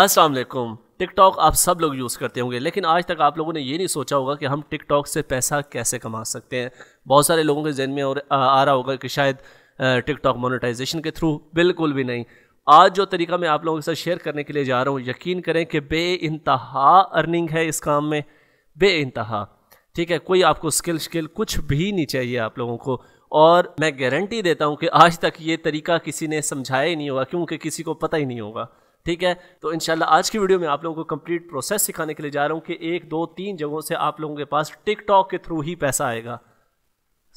अस्सलाम वालेकुम टिकटॉक आप सब लोग यूज़ करते होंगे लेकिन आज तक आप लोगों ने ये नहीं सोचा होगा कि हम टिकटॉक से पैसा कैसे कमा सकते हैं बहुत सारे लोगों के जहन में और आ रहा होगा कि शायद टिकटॉक मोनेटाइजेशन के थ्रू बिल्कुल भी नहीं आज जो तरीका मैं आप लोगों के साथ शेयर करने के लिए जा रहा हूँ यकीन करें कि बे इंतहा अर्निंग है इस काम में बे इंतहा ठीक है कोई आपको स्किल स्किल कुछ भी नहीं चाहिए आप लोगों को और मैं गारंटी देता हूँ कि आज तक ये तरीका किसी ने समझाया ही नहीं होगा क्योंकि किसी को पता ही नहीं होगा ठीक है तो इनशाला आज की वीडियो में आप लोगों को कंप्लीट प्रोसेस सिखाने के लिए जा रहा हूँ कि एक दो तीन जगहों से आप लोगों के पास टिकटॉक के थ्रू ही पैसा आएगा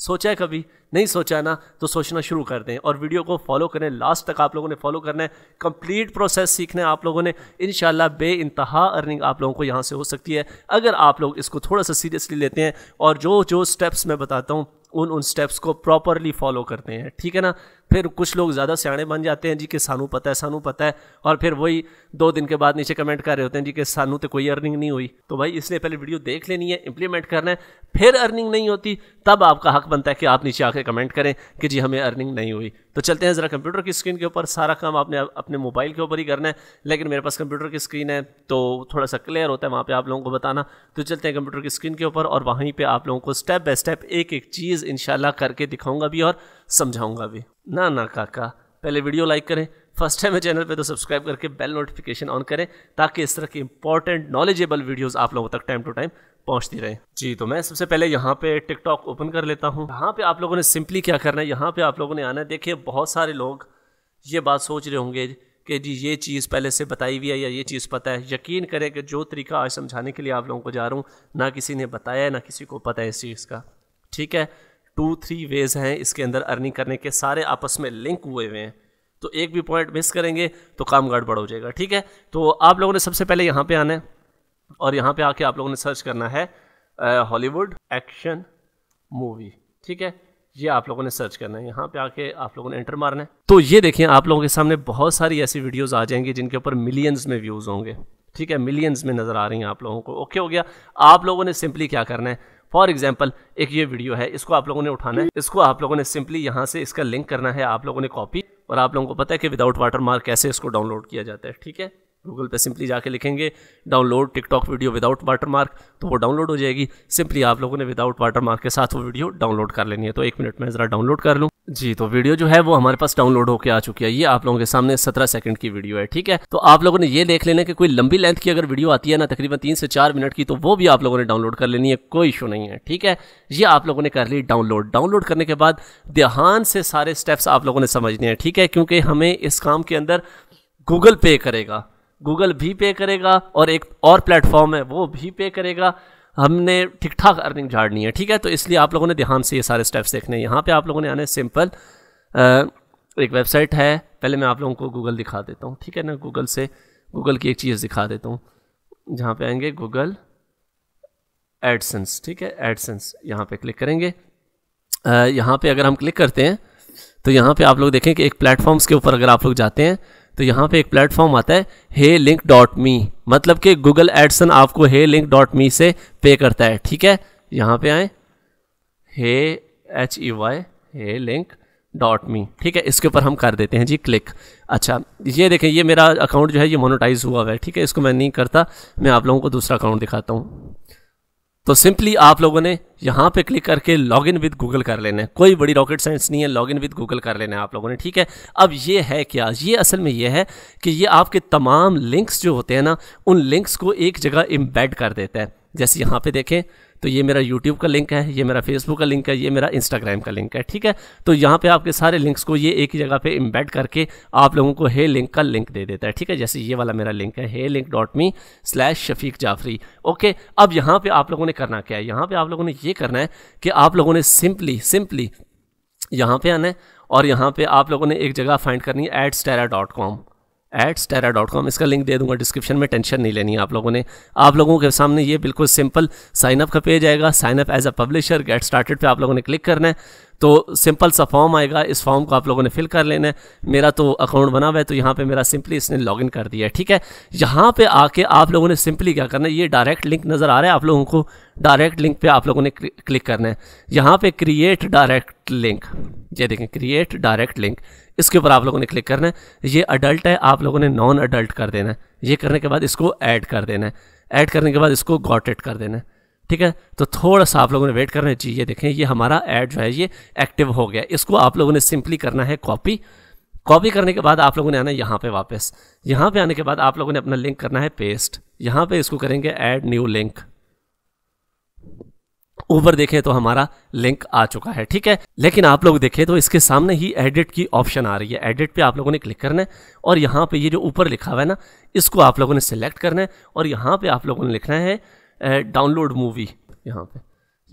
सोचा है कभी नहीं सोचा ना तो सोचना शुरू कर दें और वीडियो को फॉलो करें लास्ट तक आप लोगों ने फॉलो करना है कंप्लीट प्रोसेस सीखना है आप लोगों ने इन बे इंतहा अर्निंग आप लोगों को यहाँ से हो सकती है अगर आप लोग इसको थोड़ा सा सीरियसली लेते हैं और जो जो स्टेप्स मैं बताता हूँ उन उन स्टेप्स को प्रॉपरली फॉलो करते हैं ठीक है ना फिर कुछ लोग ज़्यादा सियाणे बन जाते हैं जी कि सानू पता है सानू पता है और फिर वही दो दिन के बाद नीचे कमेंट कर रहे होते हैं जी कि सानू तो कोई अर्निंग नहीं हुई तो भाई इसलिए पहले वीडियो देख लेनी है इंप्लीमेंट करना है फिर अर्निंग नहीं होती तब आपका हक बनता है कि आप नीचे आके कमेंट करें कि जी हमें अर्निंग नहीं हुई तो चलते हैं ज़रा कंप्यूटर की स्क्रीन के ऊपर सारा काम आपने अपने मोबाइल के ऊपर ही करना है लेकिन मेरे पास कंप्यूटर की स्क्रीन है तो थोड़ा सा क्लियर होता है वहाँ पर आप लोगों को बताना तो चलते हैं कंप्यूटर की स्क्रीन के ऊपर और वहीं पर आप लोगों को स्टेप बाय स्टेप एक एक चीज़ इन करके दिखाऊँगा भी और समझाऊँगा भी ना ना काका पहले वीडियो लाइक करें फर्स्ट टाइम है चैनल पे तो सब्सक्राइब करके बेल नोटिफिकेशन ऑन करें ताकि इस तरह की इंपॉर्टेंट नॉलेजेबल वीडियोस आप लोगों तक टाइम टू टाइम पहुंचती रहे जी तो मैं सबसे पहले यहाँ पे टिकटॉक ओपन कर लेता हूँ यहाँ पे आप लोगों ने सिंपली क्या करना है यहाँ पे आप लोगों ने आना है देखिए बहुत सारे लोग ये बात सोच रहे होंगे कि जी ये चीज़ पहले से बताई हुई है या ये चीज़ पता है यकीन करें कि जो तरीका आज समझाने के लिए आप लोगों को जा रहा हूँ ना किसी ने बताया है ना किसी को पता है इस चीज़ का ठीक है टू थ्री वेज़ हैं इसके अंदर अर्निंग करने के सारे आपस में लिंक हुए हुए हैं तो एक भी पॉइंट मिस करेंगे तो काम गड़बड़ हो जाएगा ठीक है तो आप लोगों ने सबसे पहले यहाँ पर आना है और यहाँ पे आके आप लोगों ने सर्च करना है हॉलीवुड एक्शन मूवी ठीक है ये आप लोगों ने सर्च करना है यहाँ पे आके आप लोगों ने एंटर मारना है तो ये देखिए आप लोगों के सामने बहुत सारी ऐसी वीडियोज़ आ जाएंगी जिनके ऊपर मिलियंस में व्यूज़ होंगे ठीक है मिलियंस में नज़र आ रही हैं आप लोगों को ओके हो गया आप लोगों ने सिंपली क्या करना है फॉर एग्जाम्पल एक ये वीडियो है इसको आप लोगों ने उठाना है इसको आप लोगों ने सिंपली यहाँ से इसका लिंक करना है आप लोगों ने कॉपी और आप लोगों को पता है कि विदाउट वाटर मार्क कैसे इसको डाउनलोड किया जाता है ठीक है गूगल पे सिंपली जाके लिखेंगे download TikTok video without watermark तो वो डाउनलोड हो जाएगी सिंपली आप लोगों ने विदाउट वाटर मार्क के साथ वो वीडियो डाउनलोड कर लेनी है तो एक मिनट में ज़रा डाउनलोड कर लूँ जी तो वीडियो जो है वो हमारे पास डाउनलोड होकर आ चुकी है ये आप लोगों के सामने सत्रह सेकंड की वीडियो है ठीक है तो आप लोगों ने ये देख लेना कि कोई लंबी लेंथ की अगर वीडियो आती है ना तकरीबन तीन से चार मिनट की तो वो भी आप लोगों ने डाउनलोड कर लेनी है कोई इशू नहीं है ठीक है ये आप लोगों ने कर ली डाउनलोड डाउनलोड करने के बाद ध्यान से सारे स्टेप्स आप लोगों ने समझने हैं ठीक है क्योंकि हमें इस काम के अंदर गूगल पे करेगा गूगल भी पे करेगा और एक और प्लेटफॉर्म है वो भी पे करेगा हमने ठीक ठाक अर्निंग झाड़नी है ठीक है तो इसलिए आप लोगों ने ध्यान से ये सारे स्टेप्स देखने हैं यहाँ पे आप लोगों ने आने सिंपल एक वेबसाइट है पहले मैं आप लोगों को गूगल दिखा देता हूँ ठीक है ना गूगल से गूगल की एक चीज़ दिखा देता हूँ जहाँ पे आएंगे गूगल एडसेंस ठीक है एडसेंस यहाँ पे क्लिक करेंगे यहाँ पे अगर हम क्लिक करते हैं तो यहाँ पे आप लोग देखें कि एक प्लेटफॉर्म्स के ऊपर अगर आप लोग जाते हैं तो यहाँ पे एक प्लेटफॉर्म आता है हे लिंक डॉट मी मतलब कि गूगल एडसन आपको हे लिंक डॉट मी से पे करता है ठीक है यहाँ पे आए hey H E Y hey link dot me ठीक है इसके ऊपर हम कर देते हैं जी क्लिक अच्छा ये देखें ये मेरा अकाउंट जो है ये मोनोटाइज हुआ हुआ है ठीक है इसको मैं नहीं करता मैं आप लोगों को दूसरा अकाउंट दिखाता हूँ तो सिंपली आप लोगों ने यहाँ पे क्लिक करके लॉग इन विद गूगल कर लेना है कोई बड़ी रॉकेट साइंस नहीं है लॉग इन विद गूगल कर लेना है आप लोगों ने ठीक है अब ये है क्या ये असल में ये है कि ये आपके तमाम लिंक्स जो होते हैं ना उन लिंक्स को एक जगह इम्बेड कर देता है जैसे यहाँ पे देखें तो ये मेरा यूट्यूब का लिंक है ये मेरा फेसबुक का लिंक है ये मेरा इंस्टाग्राम का लिंक है ठीक है तो यहाँ पर आपके सारे लिंक्स को ये एक ही जगह पर इम्बेड करके आप लोगों को हे लिंक का लिंक दे देता है ठीक है जैसे ये वाला मेरा लिंक है hey link dot me slash Shafiq Jafri okay अब यहाँ पर आप लोगों ने करना क्या है यहाँ पर आप लोगों ने ये करना है कि आप लोगों ने सिंपली सिंपली यहाँ पर आना है और यहाँ पर आप लोगों ने एक जगह फाइंड करनी है Adsterra dot com Adsterra dot com इसका लिंक दे दूंगा डिस्क्रिप्शन में टेंशन नहीं लेनी है आप लोगों ने आप लोगों के सामने ये बिल्कुल सिंपल साइनअप का पेज आएगा signup as a publisher get started पे आप लोगों ने क्लिक करना है तो सिंपल सा फॉर्म आएगा इस फॉर्म को आप लोगों ने फिल कर लेना है मेरा तो अकाउंट बना हुआ है तो यहाँ पे मेरा सिंपली इसने लॉगिन कर दिया है ठीक है यहाँ पे आके आप लोगों ने सिंपली क्या करना है ये डायरेक्ट लिंक नज़र आ रहा है आप लोगों को डायरेक्ट लिंक पे आप लोगों ने क्लिक करना है यहाँ पे क्रिएट डायरेक्ट लिंक ये देखें क्रिएट डायरेक्ट लिंक इसके ऊपर आप लोगों ने क्लिक करना है ये अडल्ट है आप लोगों ने नॉन अडल्ट कर देना है ये करने के बाद इसको ऐड कर देना है ऐड करने के बाद इसको गॉटेड कर देना है ठीक है तो थोड़ा सा आप लोगों ने वेट करना चाहिए देखें ये हमारा ऐड जो है ये एक्टिव हो गया इसको आप लोगों ने सिंपली करना है कॉपी कॉपी करने के बाद आप लोगों ने आना यहाँ पर वापस यहाँ पर आने के बाद आप लोगों ने अपना लिंक करना है पेस्ट यहाँ पे इसको करेंगे ऐड न्यू लिंक ऊपर देखें तो हमारा लिंक आ चुका है ठीक है लेकिन आप लोग देखें तो इसके सामने ही एडिट की ऑप्शन आ रही है एडिट पे आप लोगों ने क्लिक करना है और यहाँ पे ये जो ऊपर लिखा हुआ है ना इसको आप लोगों ने सिलेक्ट करना है और यहाँ पे आप लोगों ने लिखना है डाउनलोड मूवी यहाँ पे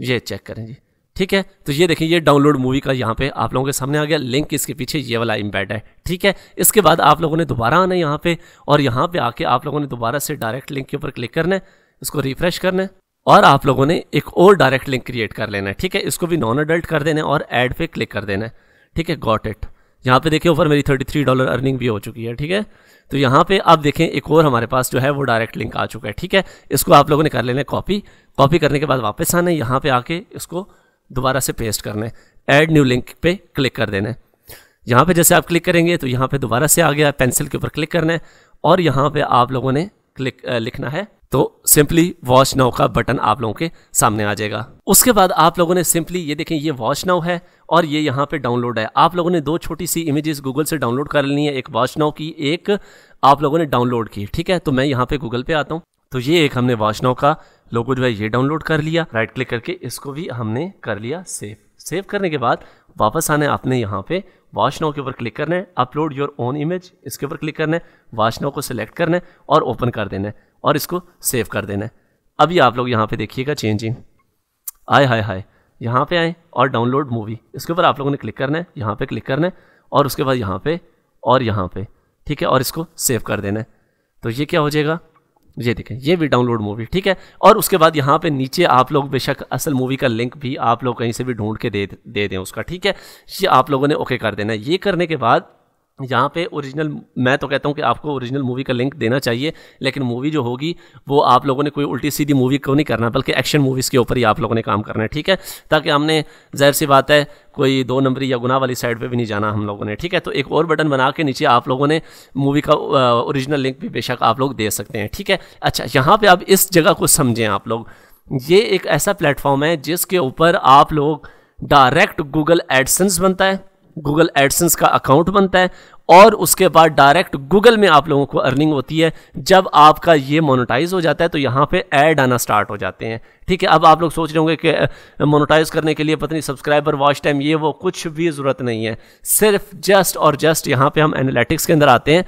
ये चेक करें जी ठीक है तो ये देखें ये डाउनलोड मूवी का यहाँ पे आप लोगों के सामने आ गया लिंक इसके पीछे ये वाला इम्पैड है ठीक है इसके बाद आप लोगों ने दोबारा आना है यहाँ पे और यहाँ पे आके आप लोगों ने दोबारा से डायरेक्ट लिंक के ऊपर क्लिक करना है इसको रिफ्रेश करना है और आप लोगों ने एक और डायरेक्ट लिंक क्रिएट कर लेना है ठीक है इसको भी नॉन अडल्ट कर देना है और एड पे क्लिक कर देना है ठीक है गॉट इट यहाँ पे देखिए ऊपर मेरी 33 डॉलर अर्निंग भी हो चुकी है ठीक है तो यहाँ पे आप देखें एक और हमारे पास जो है वो डायरेक्ट लिंक आ चुका है ठीक है इसको आप लोगों ने कर लेना है कॉपी कॉपी करने के बाद वापस आना है यहाँ पर आके इसको दोबारा से पेस्ट करना है ऐड न्यू लिंक पर क्लिक कर देना है यहाँ पर जैसे आप क्लिक करेंगे तो यहाँ पर दोबारा से आ गया पेंसिल के ऊपर क्लिक करना है और यहाँ पर आप लोगों ने क्लिक लिखना है तो सिंपली वॉच नाउ का बटन आप लोगों के सामने आ जाएगा उसके बाद आप लोगों ने सिंपली ये देखें ये वॉच नाउ है और ये यहाँ पे डाउनलोड है आप लोगों ने दो छोटी सी इमेजेस गूगल से डाउनलोड कर लेनी है एक वॉच नाउ की एक आप लोगों ने डाउनलोड की ठीक है तो मैं यहाँ पे गूगल पे आता हूँ तो ये एक हमने वॉच नाउ का लोगो जो है ये डाउनलोड कर लिया राइट क्लिक करके इसको भी हमने कर लिया सेव सेव करने के बाद वापस आने आपने यहाँ पे वॉश नाउ के ऊपर क्लिक करना है अपलोड योर ओन इमेज इसके ऊपर क्लिक करना है वॉश नाउ को सिलेक्ट करना है और ओपन कर देना है और इसको सेव कर देना है अभी आप लोग यहाँ पे देखिएगा चेंजिंग आए हाय हाय यहाँ पे आए और डाउनलोड मूवी इसके ऊपर आप लोगों ने क्लिक करना है यहाँ पे क्लिक करना है और उसके बाद यहाँ पे और यहाँ पे ठीक है और इसको सेव कर देना है तो ये क्या हो जाएगा ये देखें ये भी डाउनलोड मूवी ठीक है और उसके बाद यहाँ पे नीचे आप लोग बेशक असल मूवी का लिंक भी आप लोग कहीं से भी ढूंढ के दे दे दें उसका ठीक है ये आप लोगों ने ओके कर देना है ये करने के बाद यहाँ पे ओरिजिनल मैं तो कहता हूँ कि आपको ओरिजिनल मूवी का लिंक देना चाहिए लेकिन मूवी जो होगी वो आप लोगों ने कोई उल्टी सीधी मूवी को नहीं करना बल्कि एक्शन मूवीज़ के ऊपर ही आप लोगों ने काम करना है ठीक है ताकि हमने जाहिर सी बात है कोई दो नंबरी या गुना वाली साइड पे भी नहीं जाना हम लोगों ने ठीक है तो एक और बटन बना के नीचे आप लोगों ने मूवी का ओरिजिनल लिंक भी बेशक आप लोग दे सकते हैं ठीक है अच्छा यहाँ पर आप इस जगह को समझें आप लोग ये एक ऐसा प्लेटफॉर्म है जिसके ऊपर आप लोग डायरेक्ट गूगल एडसेंस बनता है गूगल एडसेंस का अकाउंट बनता है और उसके बाद डायरेक्ट गूगल में आप लोगों को अर्निंग होती है जब आपका ये मोनोटाइज हो जाता है तो यहाँ पे ऐड आना स्टार्ट हो जाते हैं ठीक है अब आप लोग सोच रहे होंगे कि मोनोटाइज करने के लिए पता नहीं सब्सक्राइबर वॉच टाइम ये वो कुछ भी ज़रूरत नहीं है सिर्फ जस्ट और जस्ट यहाँ पर हम एनालिटिक्स के अंदर आते हैं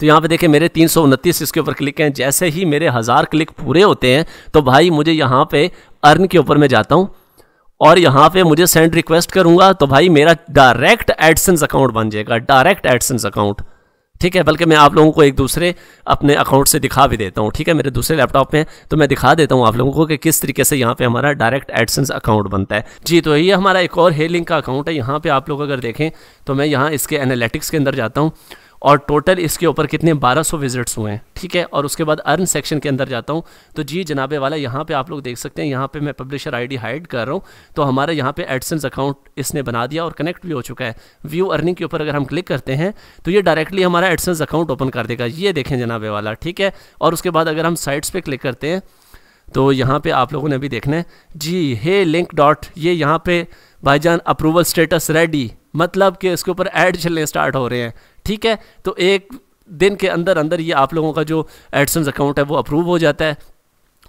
तो यहाँ पे देखें मेरे तीन सौ उनतीस इसके ऊपर क्लिक हैं जैसे ही मेरे हज़ार क्लिक पूरे होते हैं तो भाई मुझे यहाँ पे अर्न के ऊपर मैं जाता हूँ और यहाँ पे मुझे सेंड रिक्वेस्ट करूंगा तो भाई मेरा डायरेक्ट एडसेंस अकाउंट बन जाएगा डायरेक्ट एडसेंस अकाउंट ठीक है बल्कि मैं आप लोगों को एक दूसरे अपने अकाउंट से दिखा भी देता हूँ ठीक है मेरे दूसरे लैपटॉप में तो मैं दिखा देता हूँ आप लोगों को कि किस तरीके से यहाँ पे हमारा डायरेक्ट एडसेंस अकाउंट बनता है जी तो ये हमारा एक और हेलिंग का अकाउंट है यहाँ पे आप लोग अगर देखें तो मैं यहाँ इसके एनालिटिक्स के अंदर जाता हूँ और टोटल इसके ऊपर कितने 1200 विजिट्स हुए हैं ठीक है और उसके बाद अर्न सेक्शन के अंदर जाता हूँ तो जी जनाबे वाला यहाँ पे आप लोग देख सकते हैं यहाँ पे मैं पब्लिशर आईडी हाइड कर रहा हूँ तो हमारे यहाँ पे एडसेंस अकाउंट इसने बना दिया और कनेक्ट भी हो चुका है व्यू अर्निंग के ऊपर अगर हम क्लिक करते हैं तो ये डायरेक्टली हमारा एडसेंस अकाउंट ओपन कर देगा ये देखें जनाबे वाला ठीक है और उसके बाद अगर हम साइट्स पर क्लिक करते हैं तो यहाँ पर आप लोगों ने अभी देखना है जी हे लिंक डॉट ये यहाँ पे भाईजान अप्रूवल स्टेटस रेडी मतलब कि इसके ऊपर एड चलने स्टार्ट हो रहे हैं ठीक है तो एक दिन के अंदर अंदर ये आप लोगों का जो एडसन्स अकाउंट है वो अप्रूव हो जाता है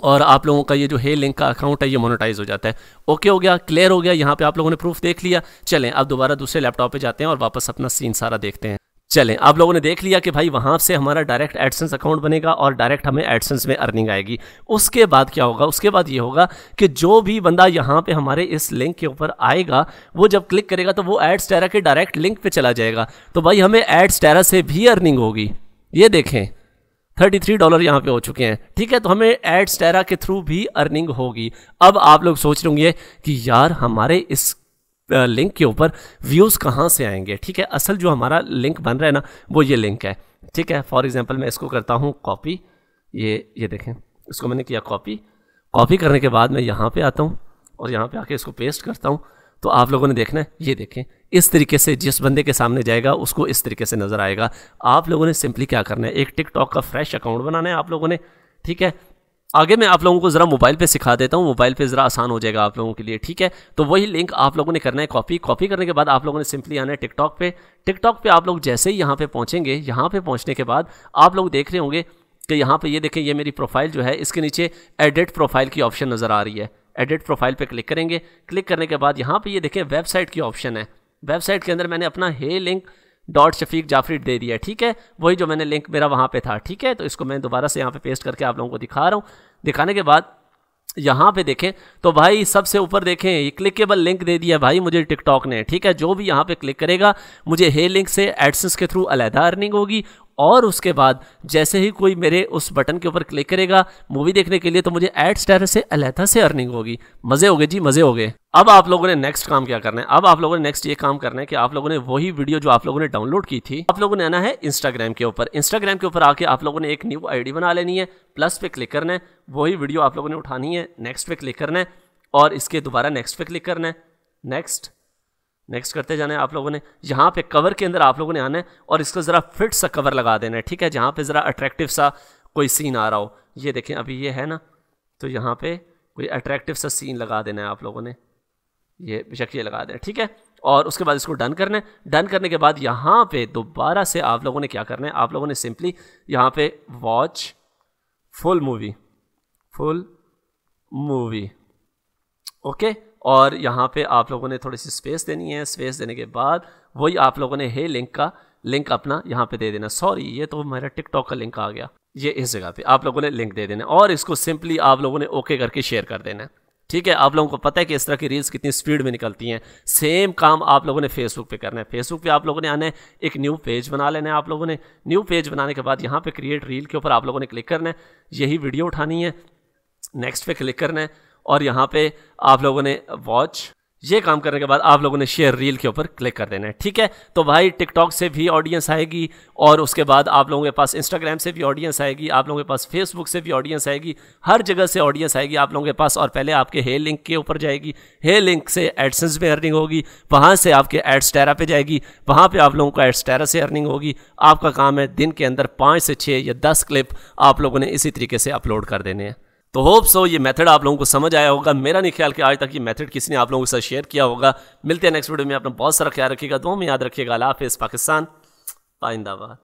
और आप लोगों का ये जो हे लिंक का अकाउंट है ये मोनेटाइज हो जाता है ओके हो गया क्लियर हो गया यहाँ पे आप लोगों ने प्रूफ देख लिया चलें अब दोबारा दूसरे लैपटॉप पे जाते हैं और वापस अपना सीन सारा देखते हैं चलें आप लोगों ने देख लिया कि भाई वहां से हमारा डायरेक्ट एडसेंस अकाउंट बनेगा और डायरेक्ट हमें एडसेंस में अर्निंग आएगी उसके बाद क्या होगा उसके बाद ये होगा कि जो भी बंदा यहाँ पे हमारे इस लिंक के ऊपर आएगा वो जब क्लिक करेगा तो वो एड्स टेरा के डायरेक्ट लिंक पे चला जाएगा तो भाई हमें एड्स टेरा से भी अर्निंग होगी ये देखें थर्टी थ्री डॉलर यहाँ पे हो चुके हैं ठीक है तो हमें एड्स टेरा के थ्रू भी अर्निंग होगी अब आप लोग सोच रहे होंगे कि यार हमारे इस लिंक के ऊपर व्यूज़ कहाँ से आएंगे ठीक है असल जो हमारा लिंक बन रहा है ना वो ये लिंक है ठीक है फॉर एग्जाम्पल मैं इसको करता हूँ कॉपी ये ये देखें इसको मैंने किया कॉपी कॉपी करने के बाद मैं यहाँ पे आता हूँ और यहाँ पे आके इसको पेस्ट करता हूँ तो आप लोगों ने देखना है ये देखें इस तरीके से जिस बंदे के सामने जाएगा उसको इस तरीके से नज़र आएगा आप लोगों ने सिंपली क्या करना है एक टिकटॉक का फ्रेश अकाउंट बनाना है आप लोगों ने ठीक है आगे मैं आप लोगों को ज़रा मोबाइल पे सिखा देता हूँ मोबाइल पे ज़रा आसान हो जाएगा आप लोगों के लिए ठीक है तो वही लिंक आप लोगों ने करना है कॉपी कॉपी करने के बाद आप लोगों ने सिंपली आना है टिकटॉक पे टिकटॉक पे आप लोग जैसे ही यहाँ पे पहुँचेंगे यहाँ पे पहुँचने के बाद आप लोग देख रहे होंगे कि यहाँ पर ये देखें ये मेरी प्रोफाइल जो है इसके नीचे एडिट प्रोफाइल की ऑप्शन नज़र आ रही है एडिट प्रोफाइल पर क्लिक करेंगे क्लिक करने के बाद यहाँ पर ये देखें वेबसाइट की ऑप्शन है वेबसाइट के अंदर मैंने अपना hey link dot Shafiq Jafri दे दिया ठीक है वही जो मैंने लिंक मेरा वहाँ पे था ठीक है तो इसको मैं दोबारा से यहाँ पे पेस्ट करके आप लोगों को दिखा रहा हूँ दिखाने के बाद यहाँ पे देखें तो भाई सबसे ऊपर देखें ये क्लिकेबल लिंक दे दिया भाई मुझे टिकटॉक ने ठीक है जो भी यहाँ पे क्लिक करेगा मुझे हे लिंक से एडसेंस के थ्रू अलहदा अर्निंग होगी और उसके बाद जैसे ही कोई मेरे उस बटन के ऊपर क्लिक करेगा मूवी देखने के लिए तो मुझे एड स्टार से अलहता से अर्निंग होगी मज़े हो गए जी मज़े हो गए अब आप लोगों ने नेक्स्ट काम क्या करना है अब आप लोगों ने नेक्स्ट ये काम करना है कि आप लोगों ने वही वीडियो जो आप लोगों ने डाउनलोड की थी आप लोगों ने आना है इंस्टाग्राम के ऊपर इंस्टाग्राम के ऊपर आके आप लोगों ने एक न्यू आईडी बना लेनी है प्लस पे क्लिक करना है वही वीडियो आप लोगों ने उठानी है नेक्स्ट पे क्लिक करना है और इसके दोबारा नेक्स्ट पे क्लिक करना है नेक्स्ट नेक्स्ट करते जाना है आप लोगों ने यहाँ पे कवर के अंदर आप लोगों ने आना है और इसको ज़रा फिट सा कवर लगा देना है ठीक है जहाँ पे ज़रा अट्रैक्टिव सा कोई सीन आ रहा हो ये देखें अभी ये है ना तो यहाँ पे कोई अट्रैक्टिव सा सीन लगा देना है आप लोगों ने ये बेशक ये लगा देना ठीक है और उसके बाद इसको डन करना है डन करने के बाद यहाँ पर दोबारा से आप लोगों ने क्या करना है आप लोगों ने सिंपली यहाँ पे watch full movie full movie okay और यहाँ पे आप लोगों ने थोड़ी सी स्पेस देनी है स्पेस देने के बाद वही आप लोगों ने हे लिंक का लिंक अपना यहाँ पे दे देना सॉरी ये तो मेरा टिकटॉक का लिंक आ गया ये इस जगह पे आप लोगों ने लिंक दे देना और इसको सिंपली आप लोगों ने ओके करके शेयर कर देना है ठीक है आप लोगों को पता है कि इस तरह की रील्स कितनी स्पीड में निकलती हैं सेम काम आप लोगों ने फेसबुक पे करना है फेसबुक पे आप लोगों ने आना है एक न्यू पेज बना लेना है आप लोगों ने न्यू पेज बनाने के बाद यहाँ पे क्रिएट रील के ऊपर आप लोगों ने क्लिक करना है यही वीडियो उठानी है नेक्स्ट पे क्लिक करना है और यहाँ पे आप लोगों ने वॉच ये काम करने के बाद आप लोगों ने शेयर रील के ऊपर क्लिक कर देना है ठीक है तो भाई टिकटॉक से भी ऑडियंस आएगी और उसके बाद आप लोगों के पास इंस्टाग्राम से भी ऑडियंस आएगी आप लोगों के पास फेसबुक से भी ऑडियंस आएगी हर जगह से ऑडियंस आएगी आप लोगों के पास और पहले आपके हे लिंक के ऊपर जाएगी हे लिंक से एडसेंस में अर्निंग होगी वहाँ से आपके एड्स टैरा पे जाएगी वहाँ पर आप लोगों को एड्स टैरा से अर्निंग होगी आपका काम है दिन के अंदर पाँच से छः या दस क्लिप आप लोगों ने इसी तरीके से अपलोड कर देने हैं तो होप सो ये मेथड आप लोगों को समझ आया होगा मेरा नहीं ख्याल कि आज तक ये मेथड किसी ने आप लोगों के साथ शेयर किया होगा मिलते हैं नेक्स्ट वीडियो में अपना बहुत सारा ख्याल रखिएगा दो में याद रखिएगा अला हाफिज़ पाकिस्तान पाइंदाबाद